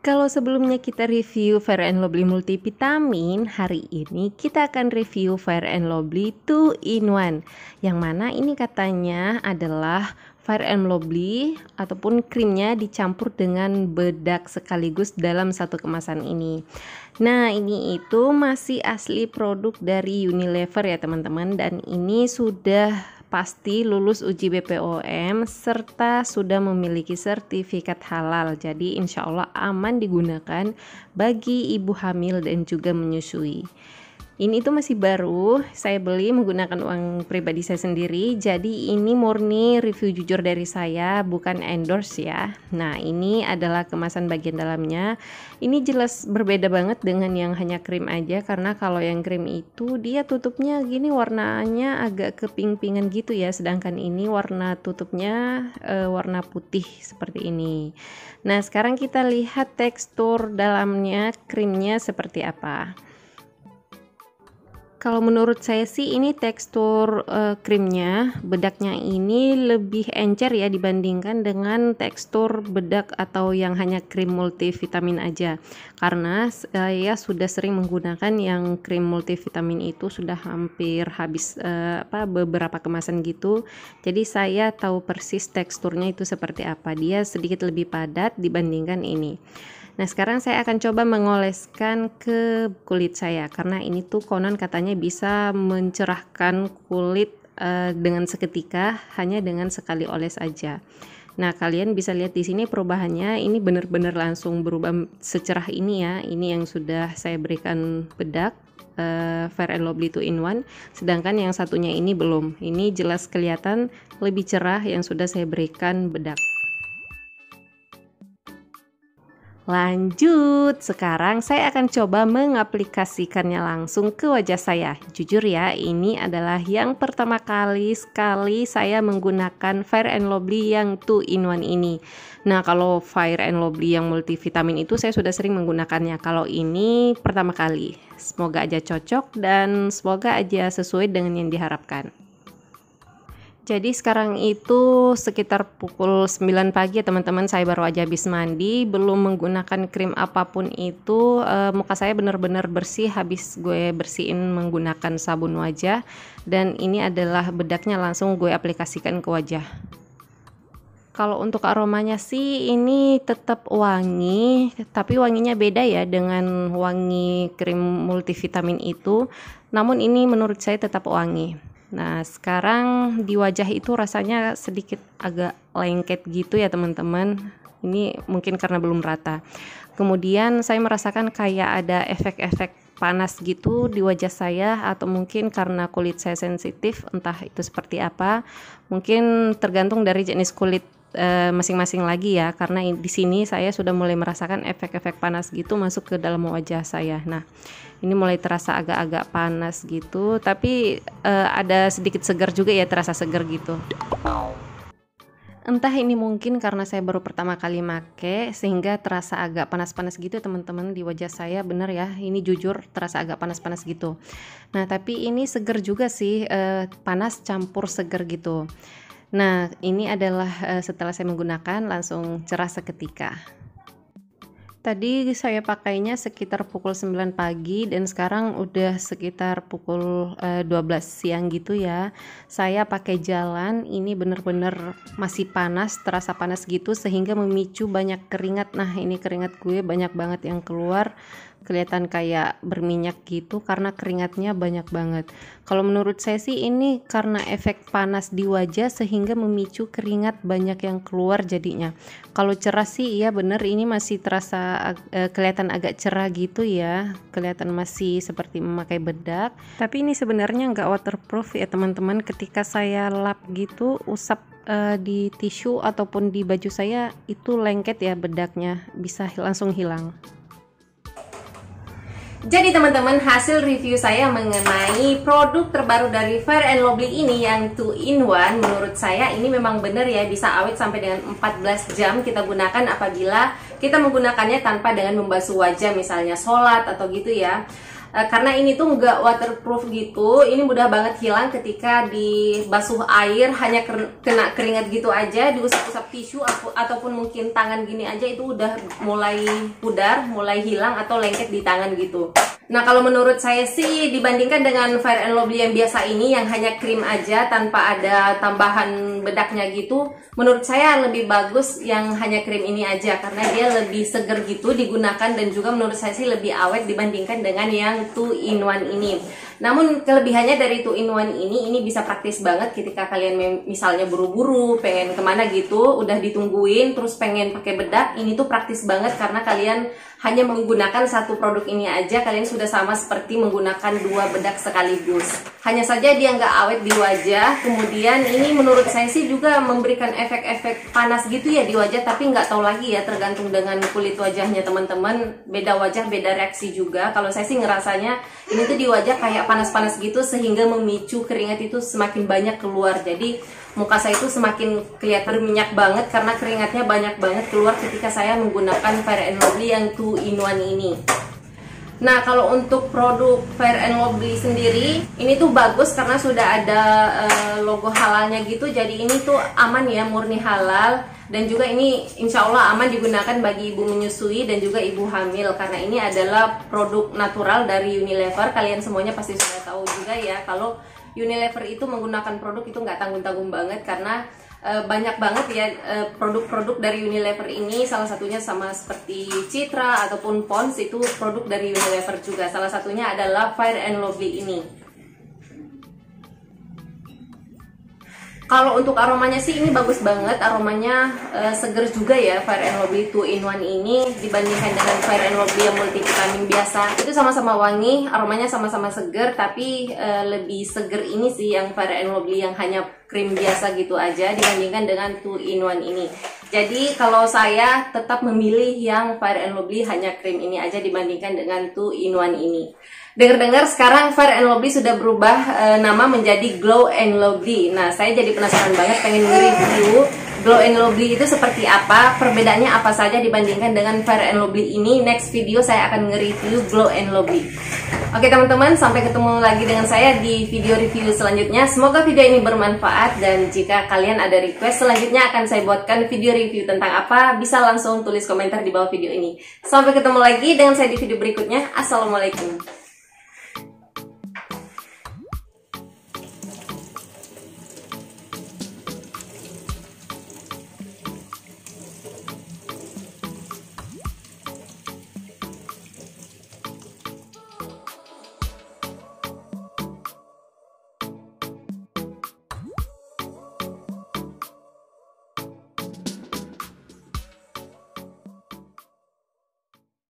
Kalau sebelumnya kita review Fair and Lovely multivitamin, hari ini kita akan review Fair and Lovely 2 in 1. Yang mana ini katanya adalah Fair and Lovely ataupun krimnya dicampur dengan bedak sekaligus dalam satu kemasan ini. Nah, ini itu masih asli produk dari Unilever ya, teman-teman dan ini sudah pasti lulus uji BPOM serta sudah memiliki sertifikat halal. Jadi insya Allah aman digunakan bagi ibu hamil dan juga menyusui. Ini itu masih baru, saya beli menggunakan uang pribadi saya sendiri. Jadi ini murni review jujur dari saya, bukan endorse ya. Nah, ini adalah kemasan bagian dalamnya. Ini jelas berbeda banget dengan yang hanya krim aja karena kalau yang krim itu dia tutupnya gini warnanya agak keping-pingan gitu ya, sedangkan ini warna tutupnya e, warna putih seperti ini. Nah, sekarang kita lihat tekstur dalamnya krimnya seperti apa. Kalau menurut saya sih ini tekstur uh, krimnya, bedaknya ini lebih encer ya dibandingkan dengan tekstur bedak atau yang hanya krim multivitamin aja. Karena saya sudah sering menggunakan yang krim multivitamin itu sudah hampir habis uh, apa beberapa kemasan gitu. Jadi saya tahu persis teksturnya itu seperti apa. Dia sedikit lebih padat dibandingkan ini. Nah sekarang saya akan coba mengoleskan ke kulit saya karena ini tuh konon katanya bisa mencerahkan kulit e, dengan seketika hanya dengan sekali oles aja. Nah, kalian bisa lihat di sini perubahannya. Ini benar-benar langsung berubah secerah ini ya. Ini yang sudah saya berikan bedak uh, Fair and Lovely 2 in One, Sedangkan yang satunya ini belum. Ini jelas kelihatan lebih cerah yang sudah saya berikan bedak. Lanjut, sekarang saya akan coba mengaplikasikannya langsung ke wajah saya. Jujur ya, ini adalah yang pertama kali sekali saya menggunakan Fair and Lovely yang 2 in 1 ini. Nah, kalau Fair and Lovely yang multivitamin itu saya sudah sering menggunakannya. Kalau ini pertama kali. Semoga aja cocok dan semoga aja sesuai dengan yang diharapkan. Jadi sekarang itu sekitar pukul 9 pagi ya teman-teman saya baru aja habis mandi belum menggunakan krim apapun itu e, muka saya benar-benar bersih habis gue bersihin menggunakan sabun wajah dan ini adalah bedaknya langsung gue aplikasikan ke wajah. Kalau untuk aromanya sih ini tetap wangi tapi wanginya beda ya dengan wangi krim multivitamin itu namun ini menurut saya tetap wangi. Nah, sekarang di wajah itu rasanya sedikit agak lengket gitu ya, teman-teman. Ini mungkin karena belum rata. Kemudian saya merasakan kayak ada efek-efek panas gitu di wajah saya atau mungkin karena kulit saya sensitif, entah itu seperti apa. Mungkin tergantung dari jenis kulit Eh, masing-masing uh, lagi ya karena di sini saya sudah mulai merasakan efek-efek panas gitu masuk ke dalam wajah saya. Nah, ini mulai terasa agak-agak panas gitu, tapi uh, ada sedikit segar juga ya terasa segar gitu. Entah ini mungkin karena saya baru pertama kali make sehingga terasa agak panas-panas gitu teman-teman di wajah saya bener ya ini jujur terasa agak panas-panas gitu. Nah tapi ini seger juga sih eh, panas campur seger gitu. Nah, ini adalah eh, setelah saya menggunakan langsung cerah seketika. Tadi saya pakainya sekitar pukul 9 pagi dan sekarang udah sekitar pukul 12 eh, siang gitu ya. Saya pakai jalan ini bener-bener masih panas, terasa panas gitu sehingga memicu banyak keringat. Nah, ini keringat gue banyak banget yang keluar kelihatan kayak berminyak gitu karena keringatnya banyak banget. Kalau menurut saya sih ini karena efek panas di wajah sehingga memicu keringat banyak yang keluar jadinya. Kalau cerah sih ya bener ini masih terasa uh, kelihatan agak cerah gitu ya, kelihatan masih seperti memakai bedak. Tapi ini sebenarnya nggak waterproof ya teman-teman. Ketika saya lap gitu usap eh, di tisu ataupun di baju saya itu lengket ya bedaknya bisa langsung hilang. Jadi teman-teman hasil review saya mengenai produk terbaru dari Fair and Lovely ini yang 2 in 1 Menurut saya ini memang benar ya bisa awet sampai dengan 14 jam kita gunakan apabila kita menggunakannya tanpa dengan membasuh wajah misalnya sholat atau gitu ya Eh, karena ini tuh nggak waterproof gitu ini mudah banget hilang ketika dibasuh air hanya kena keringat gitu aja diusap-usap tisu ataupun mungkin tangan gini aja itu udah mulai pudar mulai hilang atau lengket di tangan gitu Nah kalau menurut saya sih dibandingkan dengan Fair and Lovely yang biasa ini yang hanya krim aja tanpa ada tambahan bedaknya gitu Menurut saya lebih bagus yang hanya krim ini aja karena dia lebih seger gitu digunakan dan juga menurut saya sih lebih awet dibandingkan dengan yang 2 in 1 ini namun kelebihannya dari two in one ini ini bisa praktis banget ketika kalian misalnya buru-buru pengen kemana gitu, udah ditungguin terus pengen pakai bedak, ini tuh praktis banget karena kalian hanya menggunakan satu produk ini aja kalian sudah sama seperti menggunakan dua bedak sekaligus. Hanya saja dia nggak awet di wajah. Kemudian ini menurut saya sih juga memberikan efek-efek panas gitu ya di wajah, tapi nggak tahu lagi ya tergantung dengan kulit wajahnya teman-teman. Beda wajah beda reaksi juga. Kalau saya sih ngerasanya ini tuh di wajah kayak panas-panas gitu sehingga memicu keringat itu semakin banyak keluar jadi muka saya itu semakin kelihatan minyak banget karena keringatnya banyak banget keluar ketika saya menggunakan Fair and Lovely yang 2 in 1 ini Nah, kalau untuk produk Fair and Lovely sendiri, ini tuh bagus karena sudah ada uh, logo halalnya gitu. Jadi ini tuh aman ya, murni halal. Dan juga ini insya Allah aman digunakan bagi ibu menyusui dan juga ibu hamil. Karena ini adalah produk natural dari Unilever. Kalian semuanya pasti sudah tahu juga ya kalau Unilever itu menggunakan produk itu nggak tanggung-tanggung banget karena Eh, banyak banget ya eh, produk-produk dari Unilever ini salah satunya sama seperti Citra ataupun Pons itu produk dari Unilever juga salah satunya adalah Fire and Lovely ini Kalau untuk aromanya sih ini bagus banget, aromanya uh, seger juga ya Fire and Lovely 2 in 1 ini dibandingkan dengan Fire and Lovely yang multivitamin biasa. Itu sama-sama wangi, aromanya sama-sama seger, tapi uh, lebih seger ini sih yang Fire and Lovely yang hanya krim biasa gitu aja dibandingkan dengan 2 in 1 ini. Jadi kalau saya tetap memilih yang Fair and Lovely hanya krim ini aja dibandingkan dengan two in one ini. Dengar-dengar sekarang Fair and Lovely sudah berubah e, nama menjadi Glow and Lovely. Nah, saya jadi penasaran banget pengen review Glow and Lovely itu seperti apa, perbedaannya apa saja dibandingkan dengan Fair and Lovely ini. Next video saya akan nge-review Glow and Lovely. Oke teman-teman, sampai ketemu lagi dengan saya di video review selanjutnya. Semoga video ini bermanfaat dan jika kalian ada request selanjutnya akan saya buatkan video review tentang apa, bisa langsung tulis komentar di bawah video ini. Sampai ketemu lagi dengan saya di video berikutnya. Assalamualaikum.